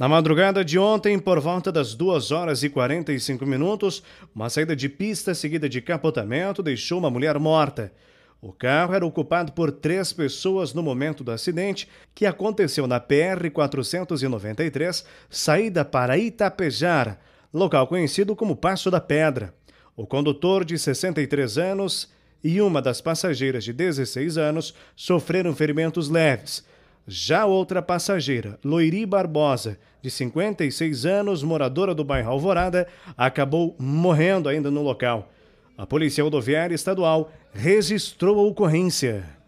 Na madrugada de ontem, por volta das 2 horas e 45 minutos, uma saída de pista seguida de capotamento deixou uma mulher morta. O carro era ocupado por três pessoas no momento do acidente, que aconteceu na PR-493, saída para Itapejara, local conhecido como Passo da Pedra. O condutor, de 63 anos, e uma das passageiras, de 16 anos, sofreram ferimentos leves. Já outra passageira, Loiri Barbosa, de 56 anos, moradora do bairro Alvorada, acabou morrendo ainda no local. A Polícia Rodoviária Estadual registrou a ocorrência.